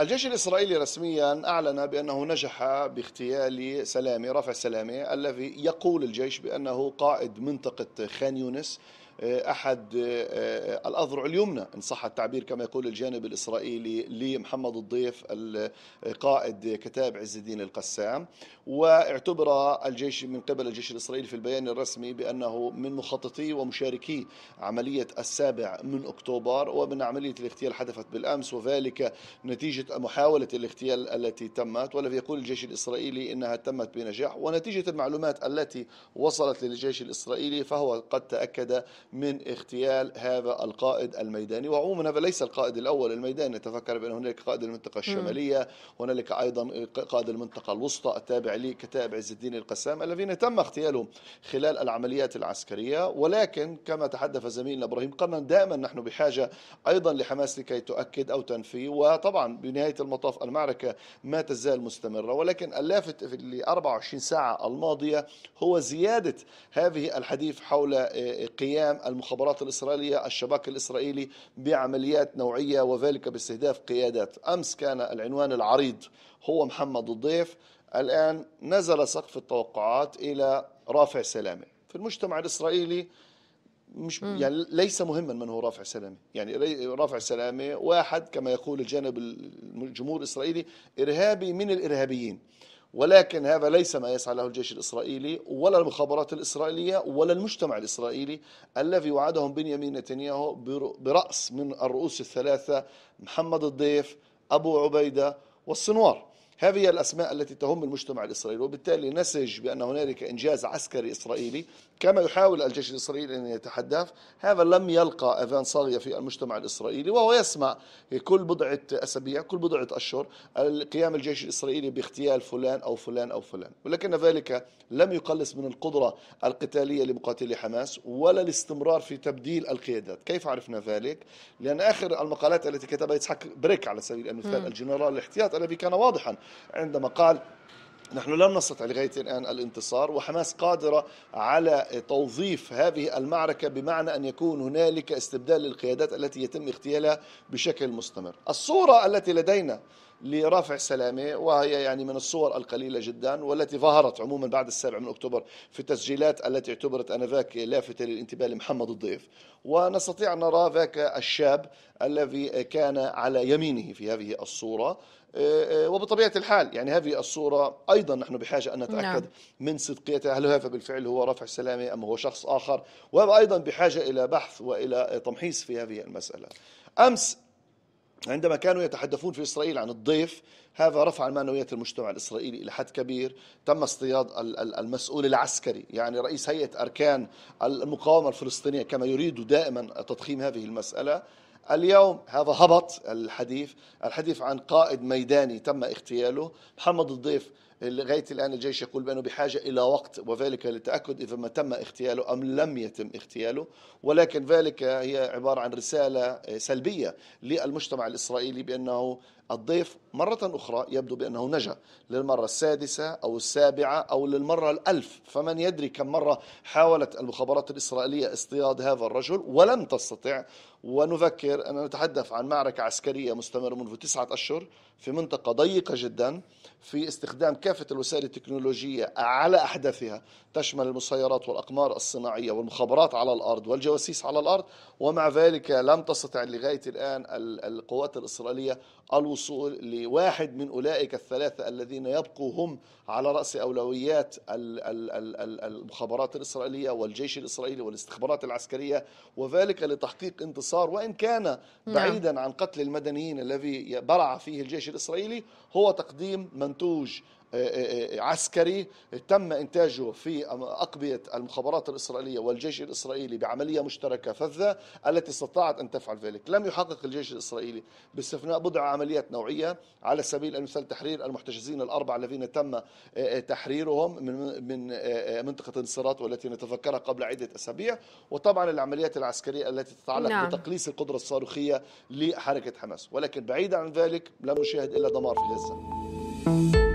الجيش الإسرائيلي رسميا أعلن بأنه نجح باغتيال سلامي رفع سلامي الذي يقول الجيش بأنه قائد منطقة خان يونس آه، أحد آه، آه، الأذرع اليمنى إن صح التعبير كما يقول الجانب الإسرائيلي لمحمد الضيف القائد كتاب عز الدين القسام واعتبر الجيش من قبل الجيش الإسرائيلي في البيان الرسمي بأنه من مخططي ومشاركي عملية السابع من أكتوبر ومن عملية الاغتيال حدثت بالأمس وذلك نتيجة محاولة الاغتيال التي تمت والذي يقول الجيش الإسرائيلي إنها تمت بنجاح ونتيجة المعلومات التي وصلت للجيش الإسرائيلي فهو قد تأكد من اغتيال هذا القائد الميداني وعموما هذا ليس القائد الأول الميداني نتفكر بأن هناك قائد المنطقة الشمالية هنالك أيضا قائد المنطقة الوسطى التابع لكتائب عز الدين القسام الذين تم اغتيالهم خلال العمليات العسكرية ولكن كما تحدث زميلنا إبراهيم قرنا دائما نحن بحاجة أيضا لحماس لكي تؤكد أو تنفي وطبعا بنهاية المطاف المعركة ما تزال مستمرة ولكن اللافت في ال 24 ساعة الماضية هو زيادة هذه الحديث حول قيام المخابرات الإسرائيلية الشباك الإسرائيلي بعمليات نوعية وذلك باستهداف قيادات أمس كان العنوان العريض هو محمد الضيف الآن نزل سقف التوقعات إلى رافع سلامة في المجتمع الإسرائيلي مش مم. يعني ليس مهما من هو رافع سلامه يعني رافع سلامه واحد كما يقول الجانب الجمهور الاسرائيلي ارهابي من الارهابيين ولكن هذا ليس ما يسعى له الجيش الإسرائيلي ولا المخابرات الإسرائيلية ولا المجتمع الإسرائيلي الذي وعدهم بنيامين نتنياهو برأس من الرؤوس الثلاثة محمد الضيف أبو عبيدة والسنوار هذه الأسماء التي تهم المجتمع الإسرائيلي وبالتالي نسج بأن هنالك إنجاز عسكري إسرائيلي كما يحاول الجيش الإسرائيلي أن يتحدث هذا لم يلقى أذان صاغية في المجتمع الإسرائيلي وهو يسمع كل بضعة أسابيع كل بضعة أشهر قيام الجيش الإسرائيلي باغتيال فلان أو فلان أو فلان ولكن ذلك لم يقلص من القدرة القتالية لمقاتلي حماس ولا الاستمرار في تبديل القيادات كيف عرفنا ذلك؟ لأن آخر المقالات التي كتبها يتحك بريك على سبيل المثال الجنرال الاحتياط الذي كان واضحا عندما قال نحن لم نستطع لغاية الآن الانتصار وحماس قادرة على توظيف هذه المعركة بمعنى أن يكون هنالك استبدال للقيادات التي يتم اغتيالها بشكل مستمر الصورة التي لدينا لرفع سلامه وهي يعني من الصور القليلة جدا والتي ظهرت عموما بعد السابع من أكتوبر في التسجيلات التي اعتبرت أنذاك لافتة للانتباه لمحمد الضيف ونستطيع أن نرى ذاك الشاب الذي كان على يمينه في هذه الصورة آه، آه، وبطبيعة الحال يعني هذه الصورة أيضا نحن بحاجة أن نتأكد نعم. من صدقيتها هل هذا بالفعل هو رفع سلامة أم هو شخص آخر وهذا أيضا بحاجة إلى بحث وإلى تمحيص في هذه المسألة أمس عندما كانوا يتحدثون في إسرائيل عن الضيف هذا رفع معنويات المجتمع الإسرائيلي إلى حد كبير تم اصطياد المسؤول العسكري يعني رئيس هيئة أركان المقاومة الفلسطينية كما يريد دائما تضخيم هذه المسألة اليوم هذا هبط الحديث الحديث عن قائد ميداني تم اغتياله محمد الضيف لغاية الآن الجيش يقول بأنه بحاجة إلى وقت وذلك للتأكد إذا ما تم اغتياله أم لم يتم اغتياله ولكن ذلك هي عبارة عن رسالة آه، سلبية للمجتمع الإسرائيلي بأنه الضيف مرة أخرى يبدو بأنه نجا للمرة السادسة أو السابعة أو للمرة الألف فمن يدري كم مرة حاولت المخابرات الإسرائيلية اصطياد هذا الرجل ولم تستطع ونذكر أننا نتحدث عن معركة عسكرية مستمرة منذ تسعة أشهر في منطقة ضيقة جدا في استخدام كافة الوسائل التكنولوجية على أحدثها تشمل المسيرات والأقمار الصناعية والمخابرات على الأرض والجواسيس على الأرض ومع ذلك لم تستطع لغاية الآن القوات الإسرائيلية الوصول لواحد من أولئك الثلاثة الذين يبقوا هم على رأس أولويات المخابرات الإسرائيلية والجيش الإسرائيلي والاستخبارات العسكرية وذلك لتحقيق انتصار وإن كان نعم. بعيدا عن قتل المدنيين الذي برع فيه الجيش الإسرائيلي هو تقديم منتوج آه، آه، آه، عسكري تم إنتاجه في أقبية المخابرات الإسرائيلية والجيش الإسرائيلي بعملية مشتركة فذة التي استطاعت أن تفعل ذلك لم يحقق الجيش الإسرائيلي باستثناء بضع عمليات نوعية على سبيل المثال تحرير المحتجزين الأربعة الذين تم تحريرهم من من منطقة الصراط والتي نتذكرها قبل عدة أسابيع وطبعا العمليات العسكرية التي تتعلق نعم. بتقليص القدرة الصاروخية لحركة حماس ولكن بعيدا عن ذلك لم نشاهد إلا دمار في غزة